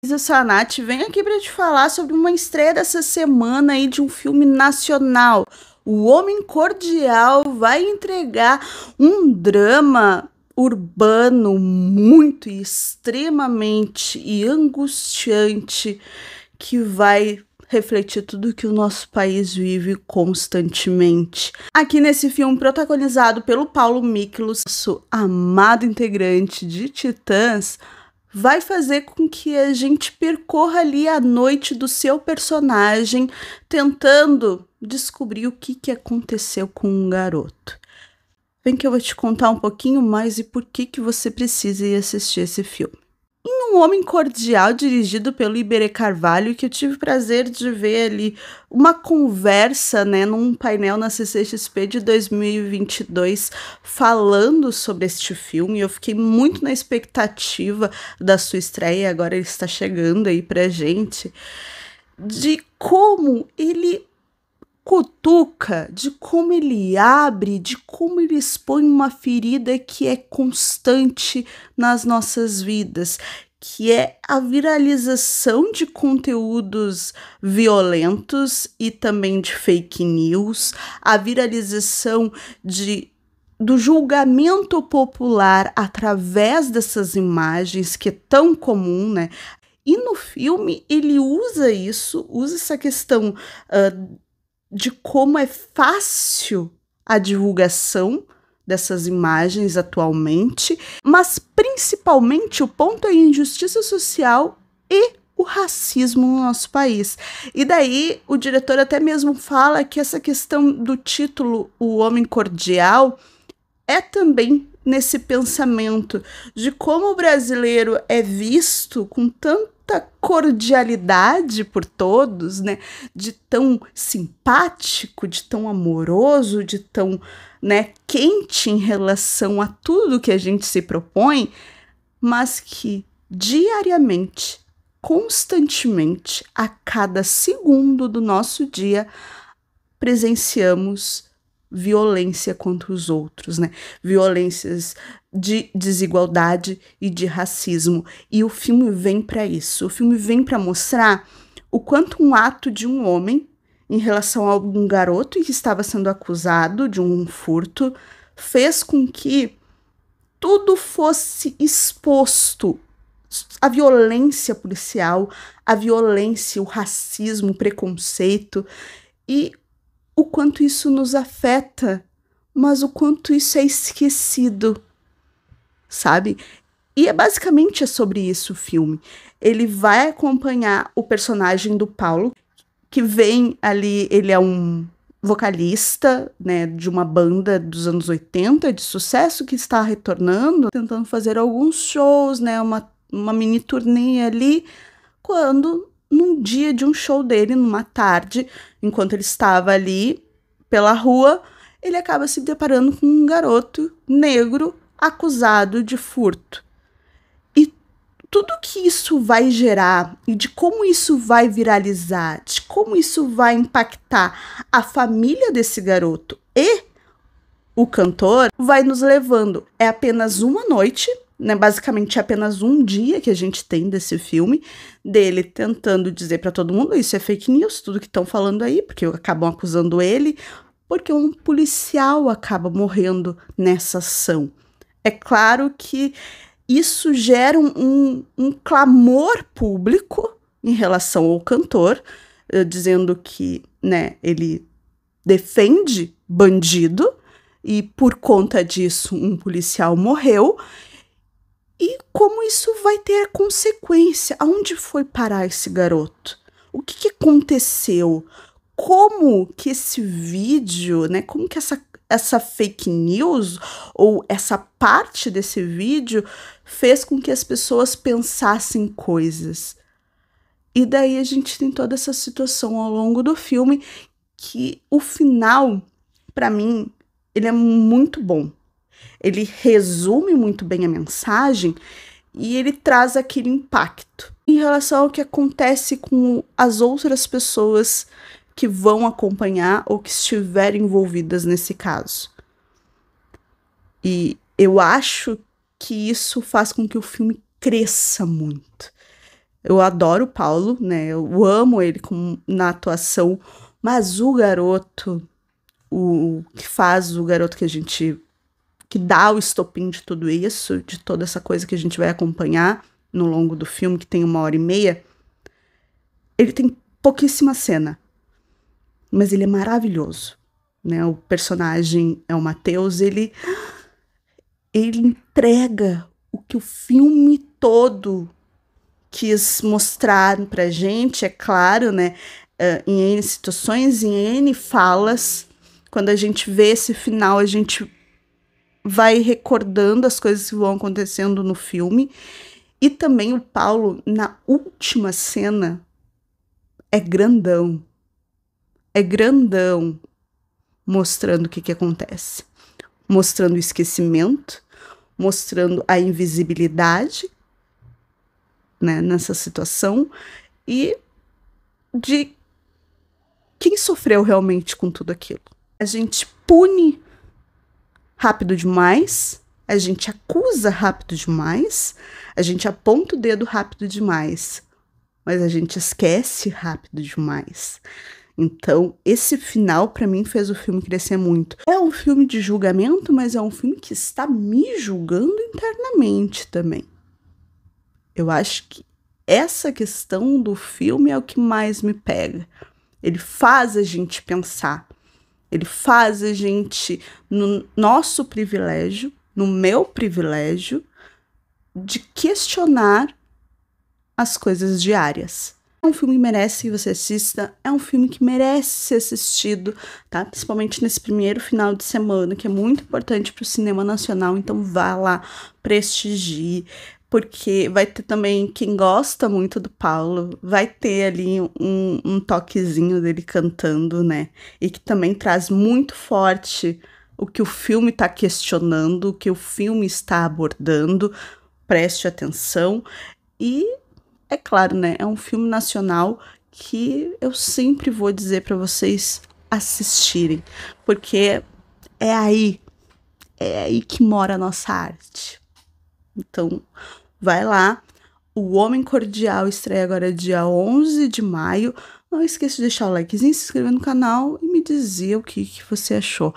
Isa Nath vem aqui para te falar sobre uma estreia dessa semana aí de um filme nacional. O Homem Cordial vai entregar um drama urbano muito extremamente e angustiante que vai refletir tudo que o nosso país vive constantemente. Aqui nesse filme, protagonizado pelo Paulo Miklos, amado integrante de Titãs, vai fazer com que a gente percorra ali a noite do seu personagem tentando descobrir o que, que aconteceu com um garoto. Vem que eu vou te contar um pouquinho mais e por que, que você precisa ir assistir esse filme um homem cordial dirigido pelo Iberê Carvalho que eu tive o prazer de ver ali uma conversa, né, num painel na CCXP de 2022 falando sobre este filme. Eu fiquei muito na expectativa da sua estreia, agora ele está chegando aí pra gente. De como ele cutuca, de como ele abre, de como ele expõe uma ferida que é constante nas nossas vidas que é a viralização de conteúdos violentos e também de fake news, a viralização de do julgamento popular através dessas imagens que é tão comum, né? E no filme ele usa isso, usa essa questão uh, de como é fácil a divulgação dessas imagens atualmente, mas principalmente o ponto é a injustiça social e o racismo no nosso país. E daí o diretor até mesmo fala que essa questão do título O Homem Cordial é também nesse pensamento de como o brasileiro é visto com tanta cordialidade por todos, né? De tão simpático, de tão amoroso, de tão, né, quente em relação a tudo que a gente se propõe, mas que diariamente, constantemente, a cada segundo do nosso dia, presenciamos violência contra os outros, né? Violências de desigualdade e de racismo. E o filme vem para isso. O filme vem para mostrar o quanto um ato de um homem em relação a algum garoto que estava sendo acusado de um furto fez com que tudo fosse exposto a violência policial, a violência, o racismo, o preconceito e o quanto isso nos afeta, mas o quanto isso é esquecido, sabe? E é basicamente é sobre isso o filme. Ele vai acompanhar o personagem do Paulo, que vem ali, ele é um vocalista, né, de uma banda dos anos 80 de sucesso que está retornando, tentando fazer alguns shows, né, uma, uma mini turnê ali, quando num dia de um show dele, numa tarde, enquanto ele estava ali pela rua, ele acaba se deparando com um garoto negro acusado de furto. E tudo que isso vai gerar e de como isso vai viralizar, de como isso vai impactar a família desse garoto e o cantor, vai nos levando. É apenas uma noite né, basicamente é apenas um dia que a gente tem desse filme, dele tentando dizer para todo mundo isso é fake news, tudo que estão falando aí, porque acabam acusando ele, porque um policial acaba morrendo nessa ação. É claro que isso gera um, um clamor público em relação ao cantor, eh, dizendo que né, ele defende bandido e por conta disso um policial morreu e como isso vai ter consequência? Aonde foi parar esse garoto? O que, que aconteceu? Como que esse vídeo, né? Como que essa essa fake news ou essa parte desse vídeo fez com que as pessoas pensassem coisas. E daí a gente tem toda essa situação ao longo do filme que o final, para mim, ele é muito bom. Ele resume muito bem a mensagem e ele traz aquele impacto em relação ao que acontece com as outras pessoas que vão acompanhar ou que estiverem envolvidas nesse caso. E eu acho que isso faz com que o filme cresça muito. Eu adoro o Paulo, né? Eu amo ele com, na atuação, mas o garoto, o que faz o garoto que a gente que dá o estopim de tudo isso, de toda essa coisa que a gente vai acompanhar no longo do filme, que tem uma hora e meia, ele tem pouquíssima cena, mas ele é maravilhoso. Né? O personagem é o Matheus, ele, ele entrega o que o filme todo quis mostrar pra gente, é claro, né? Uh, em N situações, em N falas. Quando a gente vê esse final, a gente vai recordando as coisas que vão acontecendo no filme. E também o Paulo, na última cena, é grandão. É grandão mostrando o que, que acontece. Mostrando o esquecimento, mostrando a invisibilidade né, nessa situação e de quem sofreu realmente com tudo aquilo. A gente pune rápido demais, a gente acusa rápido demais, a gente aponta o dedo rápido demais, mas a gente esquece rápido demais. Então, esse final para mim fez o filme crescer muito. É um filme de julgamento, mas é um filme que está me julgando internamente também. Eu acho que essa questão do filme é o que mais me pega. Ele faz a gente pensar. Ele faz a gente, no nosso privilégio, no meu privilégio, de questionar as coisas diárias. É um filme que merece que você assista, é um filme que merece ser assistido, tá? Principalmente nesse primeiro final de semana, que é muito importante para o cinema nacional, então vá lá, prestigie, porque vai ter também quem gosta muito do Paulo, vai ter ali um, um, toquezinho dele cantando, né? E que também traz muito forte o que o filme está questionando, o que o filme está abordando, preste atenção. E, é claro, né? É um filme nacional que eu sempre vou dizer para vocês assistirem, porque é aí, é aí que mora a nossa arte. Então, vai lá. O Homem Cordial estreia agora dia 11 de maio. Não esqueça de deixar o likezinho, se inscrever no canal e me dizer o que, que você achou.